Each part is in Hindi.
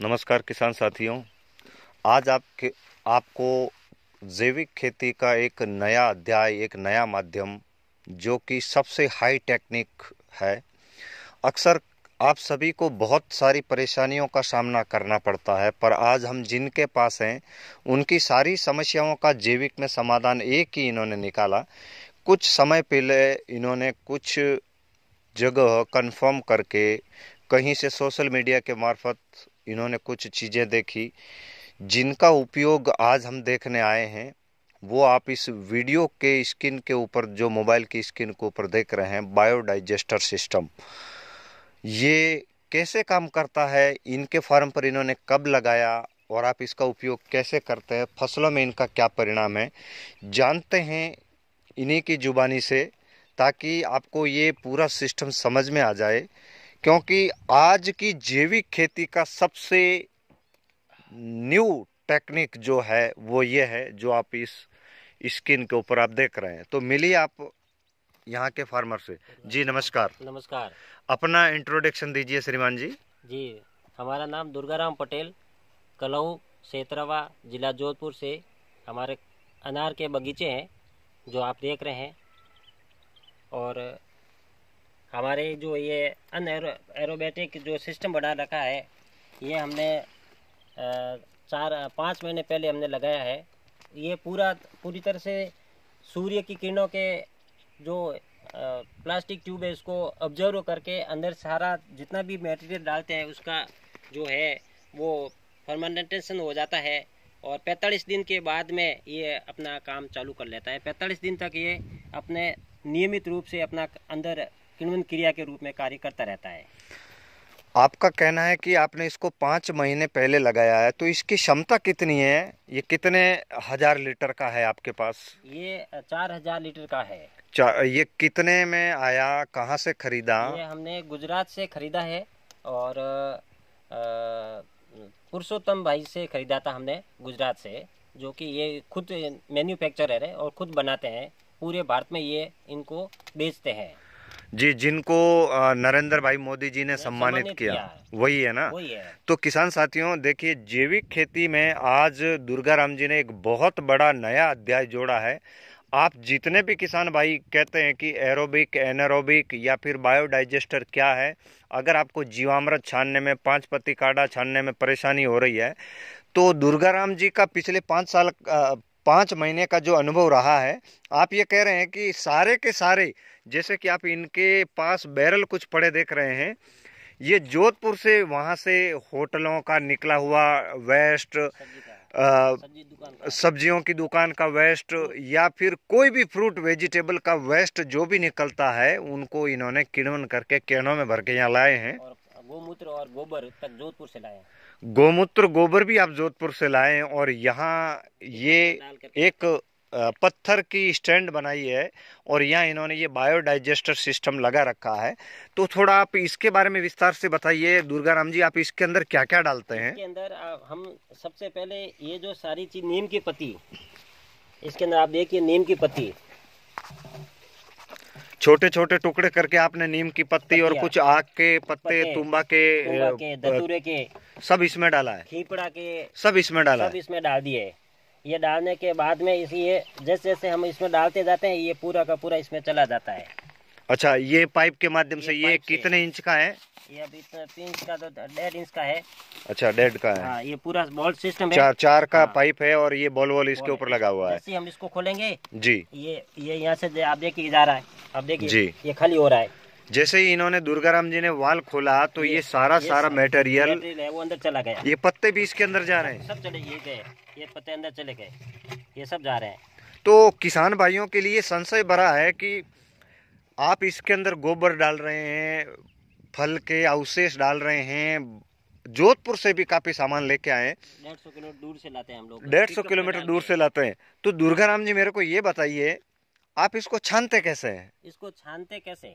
नमस्कार किसान साथियों आज आपके आपको जैविक खेती का एक नया अध्याय एक नया माध्यम जो कि सबसे हाई टेक्निक है अक्सर आप सभी को बहुत सारी परेशानियों का सामना करना पड़ता है पर आज हम जिनके पास हैं उनकी सारी समस्याओं का जैविक में समाधान एक ही इन्होंने निकाला कुछ समय पहले इन्होंने कुछ जगह कंफर्म करके कहीं से सोशल मीडिया के मार्फत इन्होंने कुछ चीज़ें देखी जिनका उपयोग आज हम देखने आए हैं वो आप इस वीडियो के स्किन के ऊपर जो मोबाइल की स्किन के ऊपर देख रहे हैं बायोडाइजेस्टर सिस्टम ये कैसे काम करता है इनके फार्म पर इन्होंने कब लगाया और आप इसका उपयोग कैसे करते हैं फसलों में इनका क्या परिणाम है जानते हैं इन्हीं की जुबानी से ताकि आपको ये पूरा सिस्टम समझ में आ जाए क्योंकि आज की जैविक खेती का सबसे न्यू टेक्निक जो है वो ये है जो आप इस स्किन के ऊपर आप देख रहे हैं तो मिली आप यहाँ के फार्मर से जी नमस्कार नमस्कार अपना इंट्रोडक्शन दीजिए श्रीमान जी जी हमारा नाम दुर्गाराम पटेल कलऊ सेतरवा जिला जोधपुर से हमारे अनार के बगीचे हैं जो आप देख रहे हैं और हमारे जो ये अन एरोबेटिक जो सिस्टम बना रखा है ये हमने चार पाँच महीने पहले हमने लगाया है ये पूरा पूरी तरह से सूर्य की किरणों के जो प्लास्टिक ट्यूब है इसको ऑब्जर्व करके अंदर सारा जितना भी मटेरियल डालते हैं उसका जो है वो फर्मेंटेशन हो जाता है और 45 दिन के बाद में ये अपना काम चालू कर लेता है 45 दिन तक ये अपने नियमित रूप से अपना अंदर किण्वन क्रिया के रूप में कार्य करता रहता है आपका कहना है कि आपने इसको पाँच महीने पहले लगाया है तो इसकी क्षमता कितनी है ये कितने हजार लीटर का है आपके पास ये चार हजार लीटर का है ये कितने में आया कहाँ से खरीदा ये हमने गुजरात से खरीदा है और पुरुषोत्तम भाई से खरीदा था हमने गुजरात से जो कि ये खुद मैन्युफैक्चरर है और खुद बनाते हैं पूरे भारत में ये इनको बेचते हैं जी जिनको नरेंद्र भाई मोदी जी ने सम्मानित किया, वही है ना वही है। तो किसान साथियों देखिए जैविक खेती में आज दुर्गा राम जी ने एक बहुत बड़ा नया अध्याय जोड़ा है आप जितने भी किसान भाई कहते हैं कि एरोबिक एनरोबिक या फिर बायोडाइजेस्टर क्या है अगर आपको जीवामृत छानने में पांच पत्ती काढ़ा छानने में परेशानी हो रही है तो दुर्गा राम जी का पिछले पाँच साल पाँच महीने का जो अनुभव रहा है आप ये कह रहे हैं कि सारे के सारे जैसे कि आप इनके पास बैरल कुछ पड़े देख रहे हैं ये जोधपुर से वहाँ से होटलों का निकला हुआ वेस्ट सब्जियों की दुकान का वेस्ट या फिर कोई भी फ्रूट वेजिटेबल का वेस्ट जो भी निकलता है उनको इन्होंने किणवन करके केनों में भर के यहाँ लाए हैं और गोमूत्र और गोबर तक जोधपुर से लाए हैं गोमूत्र गोबर भी आप जोधपुर से लाए हैं और यहाँ ये एक पत्थर की स्टैंड बनाई है और यहाँ इन्होंने ये बायोडाइजेस्टर सिस्टम लगा रखा है तो थोड़ा आप इसके बारे में विस्तार से बताइए दुर्गा राम जी आप इसके अंदर क्या क्या डालते हैं इसके अंदर हम सबसे पहले ये जो सारी चीज नीम की पत्ती इसके अंदर आप देखिए नीम की पत्ती छोटे छोटे टुकड़े करके आपने नीम की पत्ती और कुछ आग के पत्ते तुम्बा के, धतूरे के सब इसमें डाला है खीपड़ा के सब इसमें डाला सब इसमें डाल दिए ये डालने के बाद में इसी ये जैसे जैसे हम इसमें डालते जाते हैं ये पूरा का पूरा इसमें चला जाता है अच्छा ये पाइप के माध्यम से ये कितने इंच का है ये अभी तो तीन इंच का तो डेढ़ इंच का है अच्छा डेढ़ का है हाँ, ये पूरा बॉल सिस्टम है चार चार का हाँ, पाइप है और ये बॉल वॉल इसके ऊपर लगा हुआ है हम इसको खोलेंगे जी ये ये यहाँ से आप देखिए जा रहा है आप देखिए जी ये खाली हो रहा है जैसे ही इन्होंने दुर्गा राम जी ने वाल खोला तो ये, ये सारा ये सारा मेटेरियल वो अंदर चला गया ये पत्ते भी इसके अंदर जा रहे हैं सब चले ये गए ये पत्ते अंदर चले गए ये सब जा रहे हैं तो किसान भाइयों के लिए संशय भरा है कि आप इसके अंदर गोबर डाल रहे हैं फल के अवशेष डाल रहे हैं जोधपुर से भी काफी सामान लेके आए डेढ़ सौ किलोमीटर दूर से लाते हैं हम लोग डेढ़ सौ किलोमीटर दूर से लाते हैं तो दुर्गा राम जी मेरे को ये बताइए आप इसको छानते कैसे हैं इसको छानते कैसे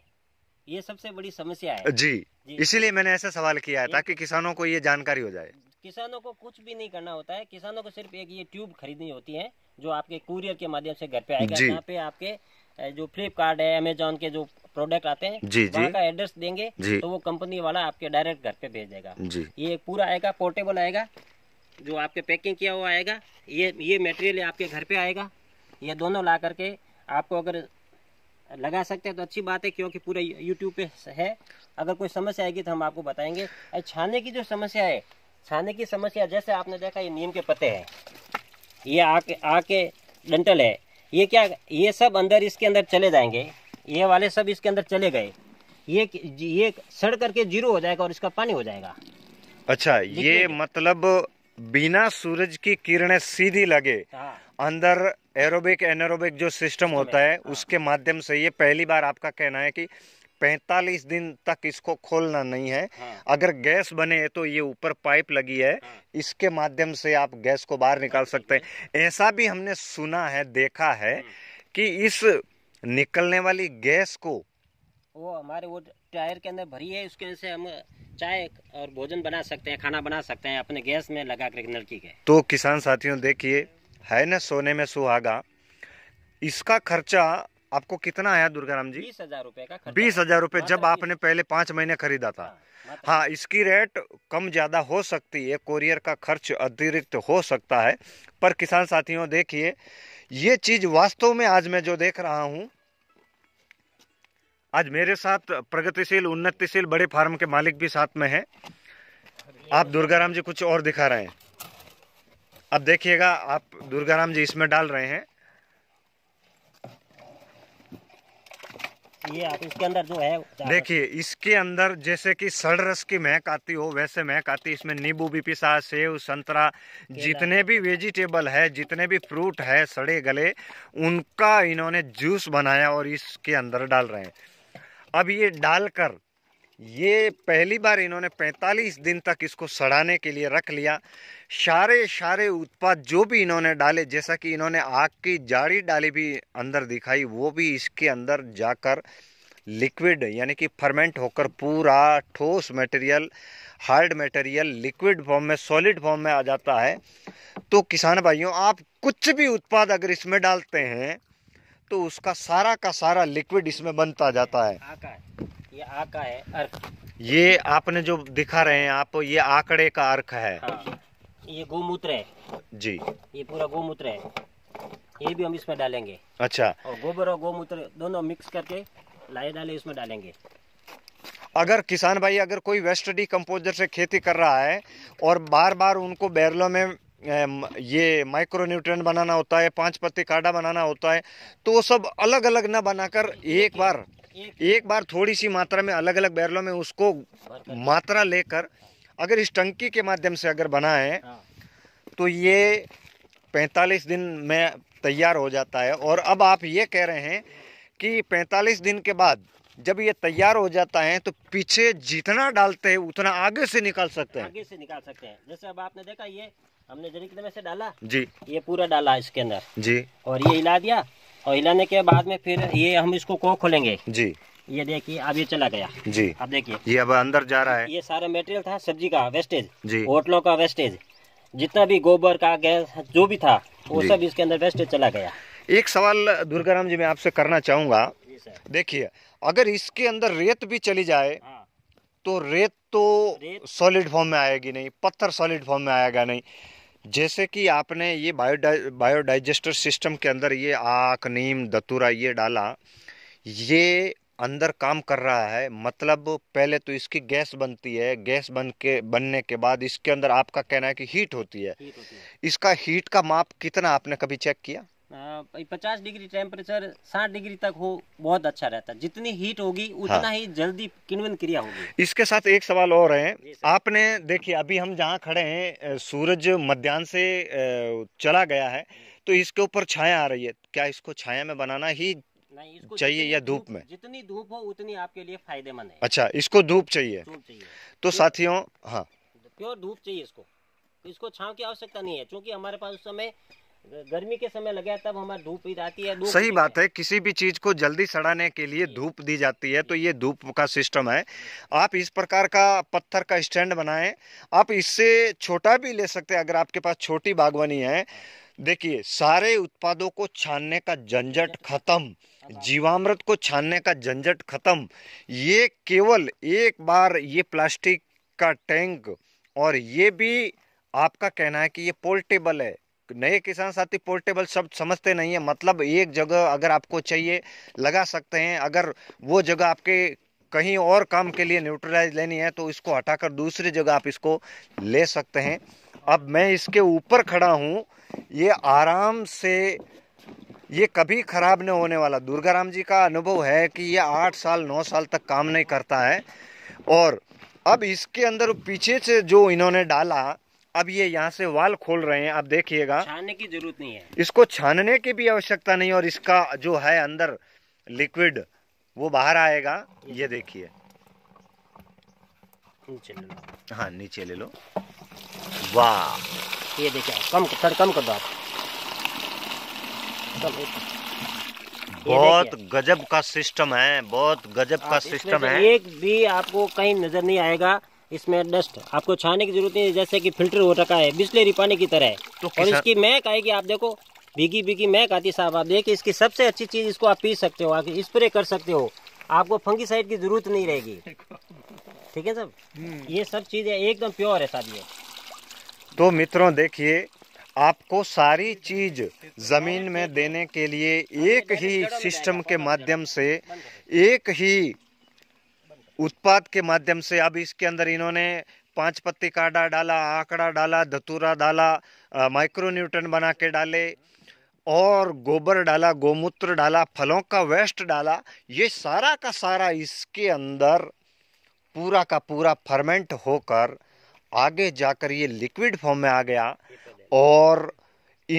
ये सबसे बड़ी समस्या है जी, जी। इसीलिए मैंने ऐसा सवाल किया है ताकि किसानों को ये जानकारी हो जाए किसानों को कुछ भी नहीं करना होता है किसानों को सिर्फ एक ये ट्यूब खरीदनी होती है जो आपके कुरियर के माध्यम से घर पे आएगा यहाँ पे आपके जो फ्लिपकार्ट है अमेजोन के जो प्रोडक्ट आते हैं जी जी का एड्रेस देंगे तो वो कंपनी वाला आपके डायरेक्ट घर पे भेज देगा ये पूरा आएगा पोर्टेबल आएगा जो आपके पैकिंग किया हुआ आएगा ये ये मटेरियल आपके घर पे आएगा ये दोनों ला करके आपको अगर लगा सकते हैं तो अच्छी बात है क्योंकि पूरा यूट्यूब पे है अगर कोई समस्या आएगी तो हम आपको बताएंगे छाने की जो समस्या है छाने की समस्या जैसे आपने देखा ये नीम के पत्ते हैं ये आके आके डंटल है ये क्या ये सब अंदर इसके अंदर चले जाएंगे ये वाले सब इसके अंदर चले गए ये ये सड़ करके जीरो हो जाएगा और इसका पानी हो जाएगा अच्छा ये मतलब बिना सूरज की किरणें सीधी लगे हाँ। अंदर एरोबिक एनरोबिक जो सिस्टम होता है हाँ। उसके माध्यम से ये पहली बार आपका कहना है कि पैंतालीस दिन तक इसको खोलना नहीं है हाँ। अगर गैस बने तो ये ऊपर पाइप लगी है हाँ। इसके माध्यम से आप गैस को बाहर निकाल हाँ। सकते हैं ऐसा भी हमने सुना है देखा है हाँ। कि इस निकलने वाली गैस को वो हमारे वो टायर के अंदर भरी है उसके से हम चाय और भोजन बना सकते हैं खाना बना सकते हैं अपने गैस में लगा कर नलकी के तो किसान साथियों देखिए है ना सोने में सुहागा इसका खर्चा आपको कितना आया राम जी बीस हजार रूपए का बीस हजार रूपए जब आपने पहले पाँच महीने खरीदा था हाँ, हाँ इसकी रेट कम ज्यादा हो सकती है कोरियर का खर्च अतिरिक्त हो सकता है पर किसान साथियों देखिए ये चीज वास्तव में आज मैं जो देख रहा हूँ आज मेरे साथ प्रगतिशील उन्नतिशील बड़े फार्म के मालिक भी साथ में है आप दुर्गा राम जी कुछ और दिखा रहे हैं अब देखिएगा आप दुर्गा राम जी इसमें डाल रहे हैं ये आप इसके अंदर जो है देखिए इसके अंदर जैसे कि सड़रस की महक आती हो वैसे महक आती है इसमें नींबू भी पिसा सेव संतरा जितने भी वेजिटेबल है जितने भी फ्रूट है सड़े गले उनका इन्होंने जूस बनाया और इसके अंदर डाल रहे हैं अब ये डालकर ये पहली बार इन्होंने 45 दिन तक इसको सड़ाने के लिए रख लिया सारे सारे उत्पाद जो भी इन्होंने डाले जैसा कि इन्होंने आग की जाड़ी डाली भी अंदर दिखाई वो भी इसके अंदर जाकर लिक्विड यानी कि फर्मेंट होकर पूरा ठोस material hard material liquid form में सॉलिड फॉर्म में आ जाता है तो किसान भाइयों आप कुछ भी उत्पाद अगर इसमें डालते हैं तो उसका सारा का सारा लिक्विड इसमें बनता जाता है ये आका है अर्क ये आपने जो दिखा रहे हैं आप ये आकड़े का अर्क है हाँ। ये गोमूत्र है जी ये पूरा गोमूत्र है ये भी हम इसमें डालेंगे अच्छा और गोबर और गोमूत्र दोनों मिक्स करके लाए डाले इसमें डालेंगे अगर किसान भाई अगर कोई वेस्ट डी कंपोजर से खेती कर रहा है और बार बार उनको बैरलों में ये माइक्रो न्यूट्रिएंट बनाना होता है पांच पत्ती काढ़ा बनाना होता है तो वो सब अलग अलग ना बनाकर एक बार एक बार थोड़ी सी मात्रा में अलग अलग बैरलों में उसको मात्रा लेकर अगर इस टंकी के माध्यम से अगर बनाए हाँ। तो ये 45 दिन में तैयार हो जाता है और अब आप ये कह रहे हैं कि 45 दिन के बाद जब ये तैयार हो जाता है तो पीछे जितना डालते हैं उतना आगे से निकाल सकते हैं आगे से निकाल सकते हैं जैसे अब आपने देखा ये हमने जरिक में से डाला जी ये पूरा डाला इसके अंदर जी और ये हिला दिया और हिलाने के बाद में फिर ये हम इसको को खोलेंगे जी ये देखिए अब ये चला गया जी अब देखिए ये अब अंदर जा रहा है ये सारा मेटेरियल था सब्जी का वेस्टेज जी होटलों का वेस्टेज जितना भी गोबर का गैस जो भी था वो सब इसके अंदर वेस्टेज चला गया एक सवाल राम जी मैं आपसे करना चाहूंगा देखिए अगर इसके अंदर रेत भी चली जाए हाँ। तो रेत तो सॉलिड फॉर्म में आएगी नहीं पत्थर सॉलिड फॉर्म में आएगा नहीं जैसे कि आपने ये बायो बायोडाइजेस्टर सिस्टम के अंदर ये आक नीम दतूरा ये डाला ये अंदर काम कर रहा है मतलब पहले तो इसकी गैस बनती है गैस बन के बनने के बाद इसके अंदर आपका कहना है कि हीट होती है, हीट होती है। इसका हीट का माप कितना आपने कभी चेक किया पचास डिग्री टेम्परेचर साठ डिग्री तक हो बहुत अच्छा रहता है जितनी हीट होगी हाँ। उतना हाँ। ही जल्दी किण्वन क्रिया होगी इसके साथ एक सवाल और है आपने देखिए अभी हम जहाँ खड़े हैं सूरज मध्यान्ह से चला गया है तो इसके ऊपर छाया आ रही है क्या इसको छाया में बनाना ही नहीं इसको चाहिए या धूप में जितनी धूप हो उतनी आपके लिए फायदेमंद है अच्छा इसको धूप चाहिए तो साथियों हाँ प्योर धूप चाहिए इसको इसको छाव की आवश्यकता नहीं है क्योंकि हमारे पास उस समय गर्मी के समय लगे तब हमारे धूप ही आती है सही बात है किसी भी चीज को जल्दी सड़ाने के लिए धूप दी जाती है तो ये धूप का सिस्टम है आप इस प्रकार का पत्थर का स्टैंड बनाएं आप इससे छोटा भी ले सकते हैं अगर आपके पास छोटी बागवानी है देखिए सारे उत्पादों को छानने का झंझट खत्म जीवामृत को छानने का झंझट खत्म ये केवल एक बार ये प्लास्टिक का टैंक और ये भी आपका कहना है कि ये पोर्टेबल है नए किसान साथी पोर्टेबल शब्द समझते नहीं है मतलब एक जगह अगर आपको चाहिए लगा सकते हैं अगर वो जगह आपके कहीं और काम के लिए न्यूट्रलाइज लेनी है तो इसको हटाकर दूसरी जगह आप इसको ले सकते हैं अब मैं इसके ऊपर खड़ा हूँ ये आराम से ये कभी ख़राब नहीं होने वाला दुर्गा राम जी का अनुभव है कि ये आठ साल नौ साल तक काम नहीं करता है और अब इसके अंदर पीछे से जो इन्होंने डाला अब ये यहाँ से वाल खोल रहे हैं आप देखिएगा छानने की जरूरत नहीं है इसको छानने की भी आवश्यकता नहीं और इसका जो है अंदर लिक्विड वो बाहर आएगा ये देखिए नीचे ले लो हाँ नीचे ले लो वाह ये देखिए कम कर कम कर दो आप बहुत गजब का सिस्टम है बहुत गजब का सिस्टम है एक भी आपको कहीं नजर नहीं आएगा इसमें डस्ट आपको छाने की जरूरत नहीं है जैसे कि फिल्टर हो रखा है बिस्लेरी पानी की तरह है तो और इसकी मैक आएगी आप देखो भीगी भीगी मैक आती साहब आप देखिए इसकी सबसे अच्छी चीज़ इसको आप पी सकते हो आप स्प्रे कर सकते हो आपको साइड की जरूरत नहीं रहेगी ठीक है सब हम्म। ये सब चीज़ें एकदम प्योर है साहब ये तो मित्रों देखिए आपको सारी चीज जमीन में देने के लिए एक ही सिस्टम के माध्यम से एक ही उत्पाद के माध्यम से अब इसके अंदर इन्होंने पाँच पत्ती काढ़ा डाला आंकड़ा डाला धतूरा डाला माइक्रोन्यूट्रन बना के डाले और गोबर डाला गोमूत्र डाला फलों का वेस्ट डाला ये सारा का सारा इसके अंदर पूरा का पूरा फर्मेंट होकर आगे जाकर ये लिक्विड फॉर्म में आ गया और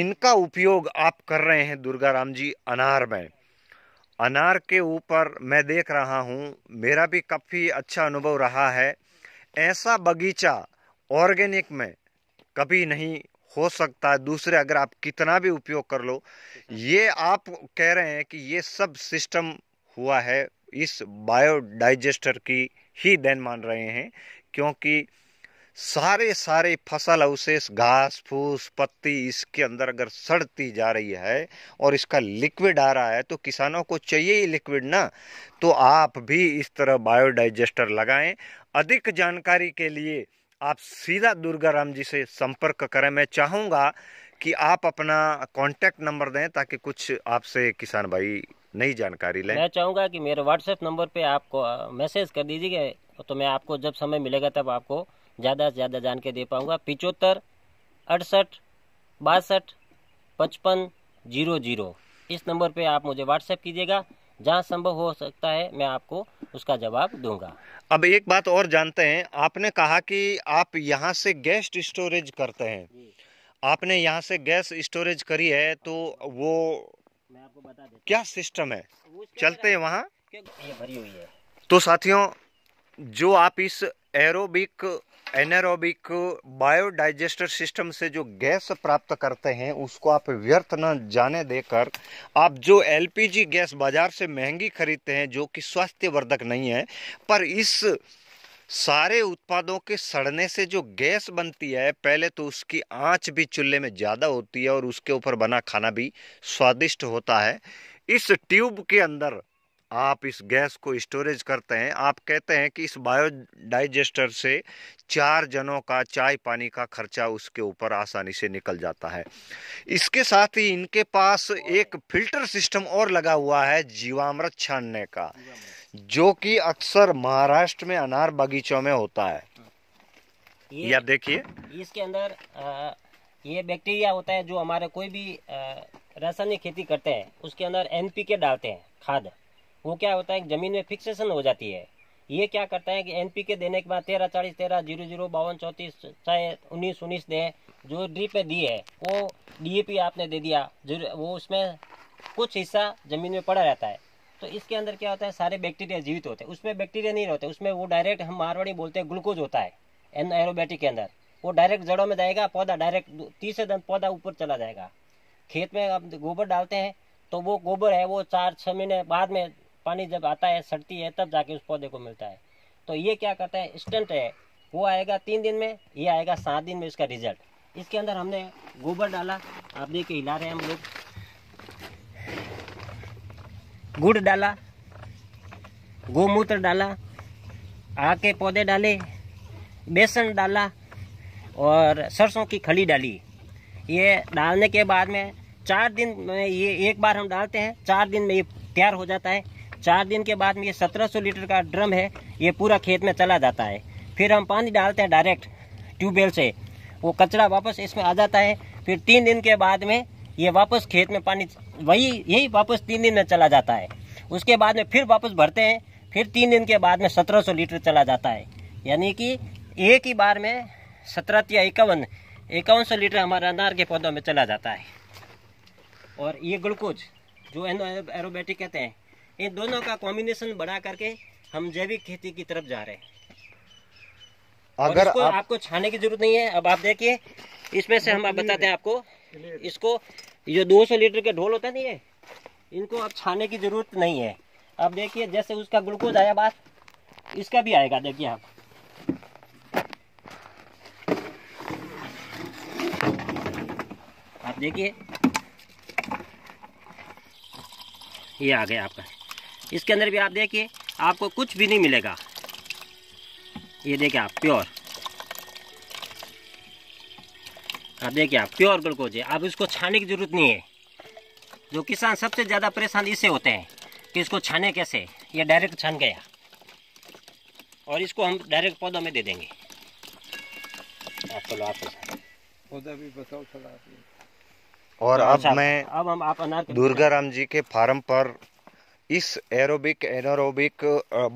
इनका उपयोग आप कर रहे हैं दुर्गा राम जी अनार में अनार के ऊपर मैं देख रहा हूँ मेरा भी काफ़ी अच्छा अनुभव रहा है ऐसा बगीचा ऑर्गेनिक में कभी नहीं हो सकता है दूसरे अगर आप कितना भी उपयोग कर लो ये आप कह रहे हैं कि ये सब सिस्टम हुआ है इस बायोडाइजेस्टर की ही देन मान रहे हैं क्योंकि सारे सारे फसल अवशेष घास फूस पत्ती इसके अंदर अगर सड़ती जा रही है और इसका लिक्विड आ रहा है तो किसानों को चाहिए ही लिक्विड ना तो आप भी इस तरह बायोडाइजेस्टर लगाएं अधिक जानकारी के लिए आप सीधा दुर्गा राम जी से संपर्क करें मैं चाहूँगा कि आप अपना कॉन्टैक्ट नंबर दें ताकि कुछ आपसे किसान भाई नई जानकारी लें मैं चाहूँगा कि मेरे व्हाट्सएप नंबर पर आपको मैसेज कर दीजिएगा तो मैं आपको जब समय मिलेगा तब आपको ज़्यादा से ज़्यादा जान के दे पाऊँगा पिचहत्तर अड़सठ बासठ पचपन जीरो जीरो इस नंबर पे आप मुझे व्हाट्सएप कीजिएगा जहाँ संभव हो सकता है मैं आपको उसका जवाब दूंगा अब एक बात और जानते हैं आपने कहा कि आप यहाँ से गैस स्टोरेज करते हैं आपने यहाँ से गैस स्टोरेज करी है तो वो मैं आपको बता देता क्या सिस्टम है चलते हैं वहाँ ये भरी हुई है तो साथियों जो आप इस एरोबिक एनारोबिक बायोडाइजेस्टर सिस्टम से जो गैस प्राप्त करते हैं उसको आप व्यर्थ न जाने देकर आप जो एलपीजी गैस बाजार से महंगी खरीदते हैं जो कि स्वास्थ्यवर्धक नहीं है पर इस सारे उत्पादों के सड़ने से जो गैस बनती है पहले तो उसकी आंच भी चूल्हे में ज़्यादा होती है और उसके ऊपर बना खाना भी स्वादिष्ट होता है इस ट्यूब के अंदर आप इस गैस को स्टोरेज करते हैं आप कहते हैं कि इस बायो डाइजेस्टर से चार जनों का चाय पानी का खर्चा उसके ऊपर आसानी से निकल जाता है इसके साथ ही इनके पास एक फिल्टर सिस्टम और लगा हुआ है जीवामृत छानने का जो कि अक्सर महाराष्ट्र में अनार बगीचों में होता है ये देखिए इसके अंदर आ, ये बैक्टीरिया होता है जो हमारे कोई भी रासायनिक खेती करते हैं उसके अंदर एनपीके डालते हैं खाद वो क्या होता है जमीन में फिक्सेशन हो जाती है ये क्या करता है कि एनपीके देने के बाद तेरह चालीस तेरह जीरो जीरो बावन चौंतीस चाहे उन्नीस उन्नीस दे जो ड्रिप पे दी है वो डीएपी आपने दे दिया वो उसमें कुछ हिस्सा जमीन में पड़ा रहता है तो इसके अंदर क्या होता है सारे बैक्टीरिया जीवित होते हैं उसमें बैक्टीरिया नहीं रहते उसमें वो डायरेक्ट हम मारवाड़ी बोलते हैं ग्लूकोज होता है एन एरोबैटिक के अंदर वो डायरेक्ट जड़ों में जाएगा पौधा डायरेक्ट तीसरे दिन पौधा ऊपर चला जाएगा खेत में आप गोबर डालते हैं तो वो गोबर है वो चार छः महीने बाद में पानी जब आता है सड़ती है तब जाके उस पौधे को मिलता है तो ये क्या करता है इंस्टेंट है वो आएगा तीन दिन में ये आएगा सात दिन में इसका रिजल्ट इसके अंदर हमने गोबर डाला आप देखिए हिला रहे हैं हम लोग गुड़ डाला गोमूत्र डाला आके पौधे डाले बेसन डाला और सरसों की खली डाली ये डालने के बाद में चार दिन में ये एक बार हम डालते हैं चार दिन में ये तैयार हो जाता है चार दिन के बाद में ये 1700 लीटर का ड्रम है ये पूरा खेत में चला जाता है फिर हम पानी डालते हैं डायरेक्ट ट्यूबवेल से वो कचरा वापस इसमें आ जाता है फिर तीन दिन के बाद में ये वापस खेत में पानी वही यही वापस तीन दिन में चला जाता है उसके बाद में फिर वापस भरते हैं फिर तीन दिन के बाद में सौ लीटर चला जाता है यानी कि एक ही बार में सत्रह या इक्यावन इक्यावन सौ लीटर हमारे अनार के पौधों में चला जाता है और ये ग्लूकोज जो एनो एरोबेटिक कहते हैं इन दोनों का कॉम्बिनेशन बढ़ा करके हम जैविक खेती की तरफ जा रहे हैं अगर आप... आपको छाने की जरूरत नहीं है अब आप देखिए इसमें से हम आप बताते हैं आपको इसको जो 200 लीटर के ढोल होता है ना ये इनको आप छाने की जरूरत नहीं है आप देखिए जैसे उसका ग्लूकोज आया बात इसका भी आएगा देखिए आप आप देखिए ये आ गया आपका इसके अंदर भी आप देखिए आपको कुछ भी नहीं मिलेगा ये देखिए आप प्योर आप देखिए आप प्योर ग्लूकोज है आप इसको छाने की जरूरत नहीं है जो किसान सबसे ज़्यादा परेशान इसे होते हैं कि इसको छाने कैसे ये डायरेक्ट छान गया और इसको हम डायरेक्ट पौधों में दे देंगे आप आप पौधा भी बताओ थोड़ा और तो अब अच्छा, मैं अब हम आप अनार दुर्गा राम जी के फार्म पर इस एरोबिक एनारोबिक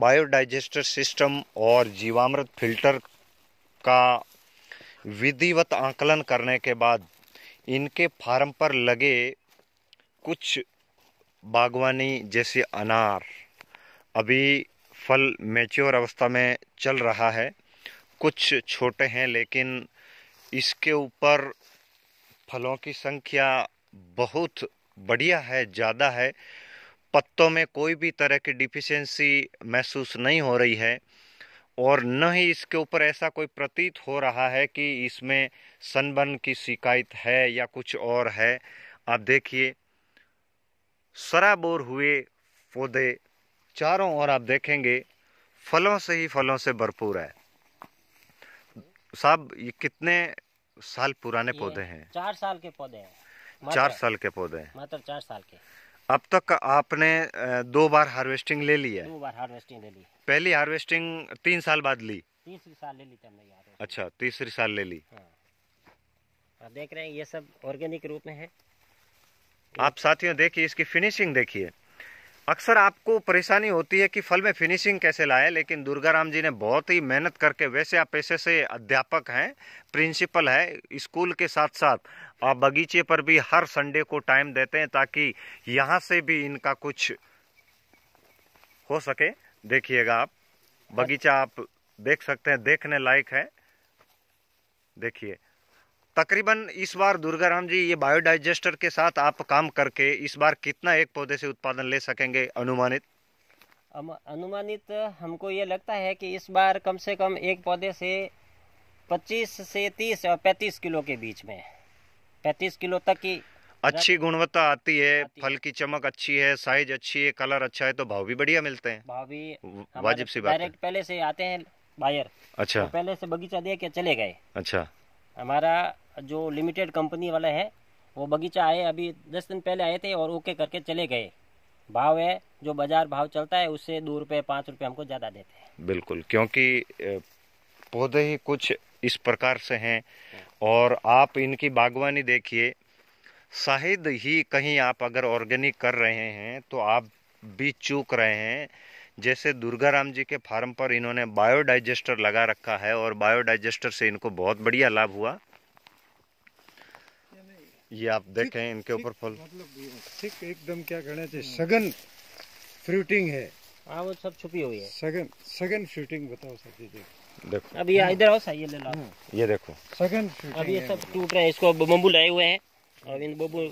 बायोडाइजेस्टर सिस्टम और जीवामृत फिल्टर का विधिवत आंकलन करने के बाद इनके फार्म पर लगे कुछ बागवानी जैसे अनार अभी फल मेच्योर अवस्था में चल रहा है कुछ छोटे हैं लेकिन इसके ऊपर फलों की संख्या बहुत बढ़िया है ज़्यादा है पत्तों में कोई भी तरह की डिफिशेंसी महसूस नहीं हो रही है और न ही इसके ऊपर ऐसा कोई प्रतीत हो रहा है कि इसमें सनबर्न की शिकायत है या कुछ और है आप देखिए सराबोर हुए पौधे चारों ओर आप देखेंगे फलों से ही फलों से भरपूर है साहब ये कितने साल पुराने पौधे हैं चार साल के पौधे हैं चार साल के पौधे हैं मात्र चार साल के अब तक आपने दो बार हार्वेस्टिंग ले ली है दो बार हार्वेस्टिंग ले ली पहली हार्वेस्टिंग तीन साल बाद ली तीसरी साल ले ली थी हमने अच्छा तीसरी साल ले ली हाँ। आप देख रहे हैं ये सब ऑर्गेनिक रूप में है आप साथियों देखिए इसकी फिनिशिंग देखिए अक्सर आपको परेशानी होती है कि फल में फिनिशिंग कैसे लाए लेकिन दुर्गा राम जी ने बहुत ही मेहनत करके वैसे आप पैसे से अध्यापक हैं प्रिंसिपल है स्कूल के साथ साथ आप बगीचे पर भी हर संडे को टाइम देते हैं ताकि यहाँ से भी इनका कुछ हो सके देखिएगा आप बगीचा आप देख सकते हैं देखने लायक है देखिए तकरीबन इस बार दुर्गा राम जी ये बायोडाइजेस्टर के साथ आप काम करके इस बार कितना एक पौधे से उत्पादन ले सकेंगे अनुमानित अनुमानित हमको ये लगता है कि इस बार कम से कम एक पौधे से 25 से 30 और 35 किलो के बीच में 35 किलो तक की अच्छी गुणवत्ता आती है आती फल की चमक अच्छी है साइज अच्छी है कलर अच्छा है तो भाव भी बढ़िया मिलते हैं भाव भी वाजिब सी बात डायरेक्ट पहले से आते हैं बायर अच्छा तो पहले से बगीचा दे के चले गए अच्छा हमारा जो लिमिटेड कंपनी वाला है वो बगीचा आए अभी दस दिन पहले आए थे और ओके करके चले गए भाव है जो बाजार भाव चलता है उससे दो रुपये पाँच रुपये हमको ज़्यादा देते हैं बिल्कुल क्योंकि पौधे ही कुछ इस प्रकार से हैं और आप इनकी बागवानी देखिए शायद ही कहीं आप अगर ऑर्गेनिक कर रहे हैं तो आप भी चूक रहे हैं जैसे दुर्गा राम जी के फार्म पर इन्होंने बायोडाइजेस्टर लगा रखा है और बायोडाइजेस्टर से इनको बहुत बढ़िया लाभ हुआ ये आप देखें इनके ऊपर फल मतलब ठीक एकदम क्या कहना चाहिए सघन फ्रूटिंग है हाँ वो सब छुपी हुई है सघन सघन फ्रूटिंग बताओ सर जी देखो अब ये हाँ। इधर आओ सर ये ले लो हाँ। ये देखो सघन अब ये सब टूट रहा है इसको बम्बू लाए हुए हैं और इन बम्बू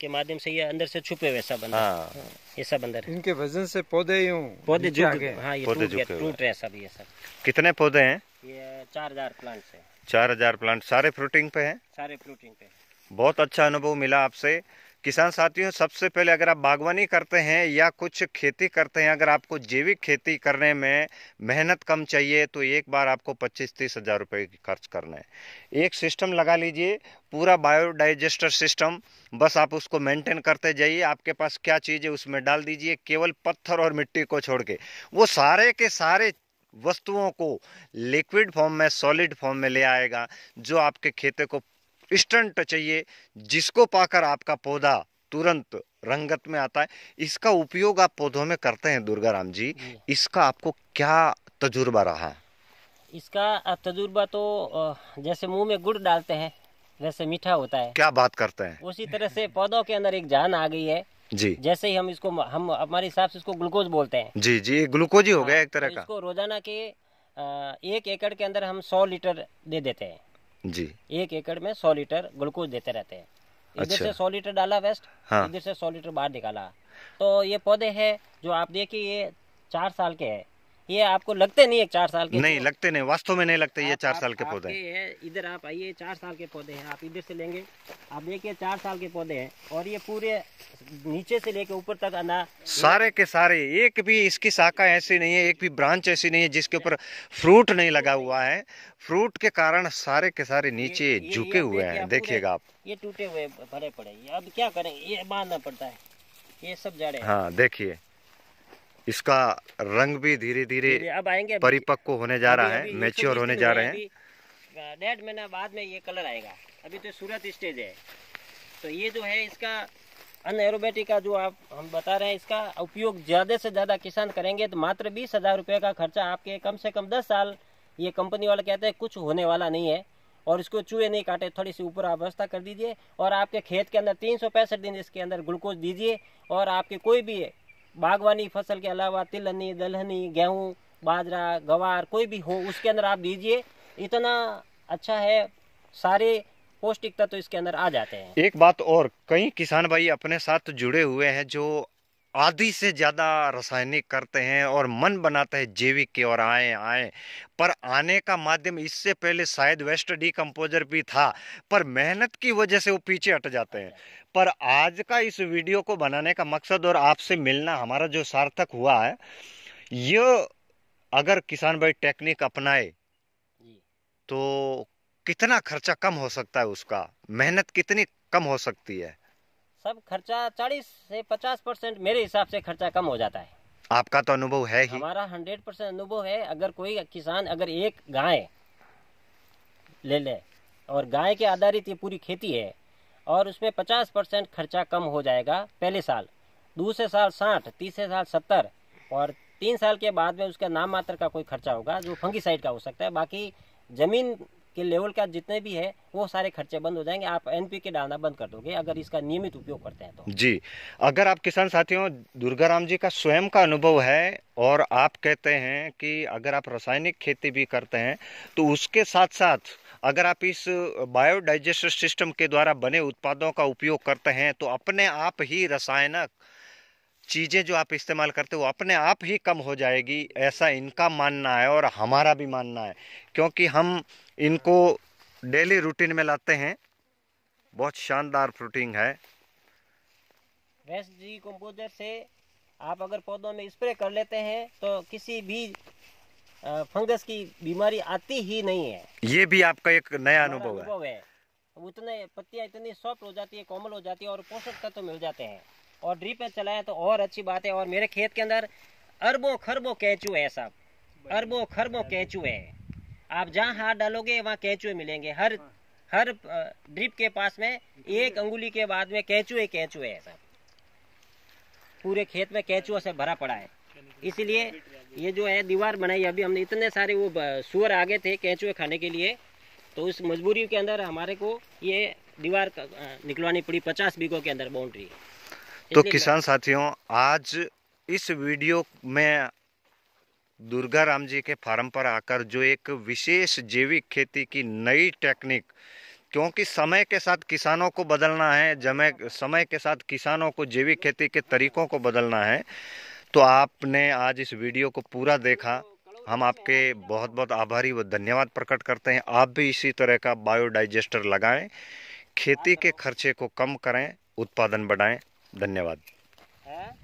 के माध्यम से ये अंदर से छुपे हुए सब अंदर हाँ।, हाँ। ये सब अंदर इनके वजन से पौधे यूं पौधे झुक गए हाँ ये पौधे टूट रहे सब ये सब कितने पौधे हैं ये चार हजार प्लांट है चार हजार प्लांट सारे फ्रूटिंग पे है सारे फ्रूटिंग पे बहुत अच्छा अनुभव मिला आपसे किसान साथियों सबसे पहले अगर आप बागवानी करते हैं या कुछ खेती करते हैं अगर आपको जैविक खेती करने में मेहनत कम चाहिए तो एक बार आपको पच्चीस तीस हज़ार रुपये खर्च करना है एक सिस्टम लगा लीजिए पूरा बायोडाइजेस्टर सिस्टम बस आप उसको मेंटेन करते जाइए आपके पास क्या चीज़ है उसमें डाल दीजिए केवल पत्थर और मिट्टी को छोड़ के वो सारे के सारे वस्तुओं को लिक्विड फॉर्म में सॉलिड फॉर्म में ले आएगा जो आपके खेते को स्टंट तो चाहिए जिसको पाकर आपका पौधा तुरंत रंगत में आता है इसका उपयोग आप पौधों में करते हैं दुर्गा राम जी इसका आपको क्या तजुर्बा रहा इसका तजुर्बा तो जैसे मुंह में गुड़ डालते हैं वैसे मीठा होता है क्या बात करते हैं उसी तरह से पौधों के अंदर एक जान आ गई है जी जैसे ही हम इसको हम हमारे हिसाब से इसको ग्लूकोज बोलते हैं जी जी ग्लूकोज ही हो गया हाँ, एक तरह तो का इसको रोजाना के एक एकड़ के अंदर हम सौ लीटर दे देते हैं जी एक एकड़ में सौ लीटर ग्लूकोज देते रहते हैं इधर अच्छा। से सौ लीटर डाला वेस्ट हाँ। इधर से सौ लीटर बाहर निकाला तो ये पौधे है जो आप देखिए ये चार साल के है ये आपको लगते नहीं है चार साल के नहीं लगते नहीं वास्तव में नहीं लगते ये चार साल के पौधे इधर आप आइए चार साल के पौधे हैं आप इधर से लेंगे आप देखिए चार साल के पौधे हैं और ये पूरे नीचे से लेके ऊपर तक अना सारे के सारे एक भी इसकी शाखा ऐसी नहीं है एक भी ब्रांच ऐसी नहीं है जिसके ऊपर फ्रूट नहीं लगा हुआ है फ्रूट के कारण सारे के सारे नीचे झुके हुए हैं देखिएगा आप ये टूटे हुए भरे पड़े अब क्या करें ये बांधना पड़ता है ये सब जड़े हाँ देखिए इसका रंग भी धीरे धीरे परिपक्व होने जा रहा है मेच्योर होने जा रहे हैं डेढ़ महीना बाद में ये कलर आएगा अभी तो सूरत स्टेज है तो ये जो है इसका अनएरोबेटिक का जो आप हम बता रहे हैं इसका उपयोग ज़्यादा से ज़्यादा किसान करेंगे तो मात्र बीस हज़ार रुपये का खर्चा आपके कम से कम दस साल ये कंपनी वाला कहते हैं कुछ होने वाला नहीं है और इसको चूहे नहीं काटे थोड़ी सी ऊपर आप व्यवस्था कर दीजिए और आपके खेत के अंदर तीन सौ दिन इसके अंदर ग्लूकोज दीजिए और आपके कोई भी बागवानी फसल के अलावा तिलहनी दलहनी गेहूँ बाजरा गवार कोई भी हो उसके अंदर आप दीजिए इतना अच्छा है सारे पौष्टिक तत्व तो इसके अंदर आ जाते हैं एक बात और कई किसान भाई अपने साथ जुड़े हुए हैं जो आधी से ज़्यादा रासायनिक करते हैं और मन बनाता है जैविक की ओर आए आए पर आने का माध्यम इससे पहले शायद वेस्ट डी कंपोजर भी था पर मेहनत की वजह से वो पीछे हट जाते हैं पर आज का इस वीडियो को बनाने का मकसद और आपसे मिलना हमारा जो सार्थक हुआ है ये अगर किसान भाई टेक्निक अपनाए तो कितना खर्चा कम हो सकता है उसका मेहनत कितनी कम हो सकती है सब खर्चा चालीस से पचास परसेंट मेरे हिसाब से खर्चा कम हो जाता है आपका तो अनुभव है ही हमारा हंड्रेड परसेंट अनुभव है अगर कोई किसान अगर एक गाय ले ले और गाय के आधारित ये पूरी खेती है और उसमें पचास परसेंट खर्चा कम हो जाएगा पहले साल दूसरे साल साठ तीसरे साल सत्तर और तीन साल के बाद में उसका नाम मात्र का कोई खर्चा होगा जो फंगीसाइड का हो सकता है बाकी ज़मीन के लेवल का जितने भी है वो सारे खर्चे बंद हो जाएंगे आप एन के डालना बंद कर दोगे अगर इसका नियमित उपयोग करते हैं तो जी अगर आप किसान साथियों दुर्गा राम जी का स्वयं का अनुभव है और आप कहते हैं कि अगर आप रासायनिक खेती भी करते हैं तो उसके साथ साथ अगर आप इस बायोडाइजेस्टर सिस्टम के द्वारा बने उत्पादों का उपयोग करते हैं तो अपने आप ही रसायनक चीज़ें जो आप इस्तेमाल करते हो अपने आप ही कम हो जाएगी ऐसा इनका मानना है और हमारा भी मानना है क्योंकि हम इनको डेली रूटीन में लाते हैं बहुत शानदार फ्रूटिंग है रेस्ट जी कंपोजर से आप अगर पौधों में स्प्रे कर लेते हैं तो किसी भी फंगस की बीमारी आती ही नहीं है ये भी आपका एक नया अनुभव है, अनुभव है। उतने पत्तियां इतनी सॉफ्ट हो जाती है कोमल हो जाती है और पोषक तत्व तो मिल जाते हैं और ड्रिप में चलाया तो और अच्छी बात है और मेरे खेत के अंदर अरबों खरबों कैचू है सब अरबों खरबों कैचू है आप जहाँ हाथ डालोगे वहाँ कैचुए मिलेंगे हर हाँ। हर ड्रिप के पास में एक अंगुली के बाद में कैचुए कैचुए है सब पूरे खेत में कैचुओं से भरा पड़ा है इसलिए ये जो है दीवार बनाई अभी हमने इतने सारे वो सुअर आ गए थे कैचुए खाने के लिए तो उस मजबूरी के अंदर हमारे को ये दीवार निकलवानी पड़ी पचास बीघों के अंदर बाउंड्री तो किसान साथियों आज इस वीडियो में दुर्गा राम जी के फार्म पर आकर जो एक विशेष जैविक खेती की नई टेक्निक क्योंकि समय के साथ किसानों को बदलना है जमे समय के साथ किसानों को जैविक खेती के तरीकों को बदलना है तो आपने आज इस वीडियो को पूरा देखा हम आपके बहुत बहुत आभारी व धन्यवाद प्रकट करते हैं आप भी इसी तरह का बायोडाइजेस्टर लगाएं खेती के खर्चे को कम करें उत्पादन बढ़ाएं धन्यवाद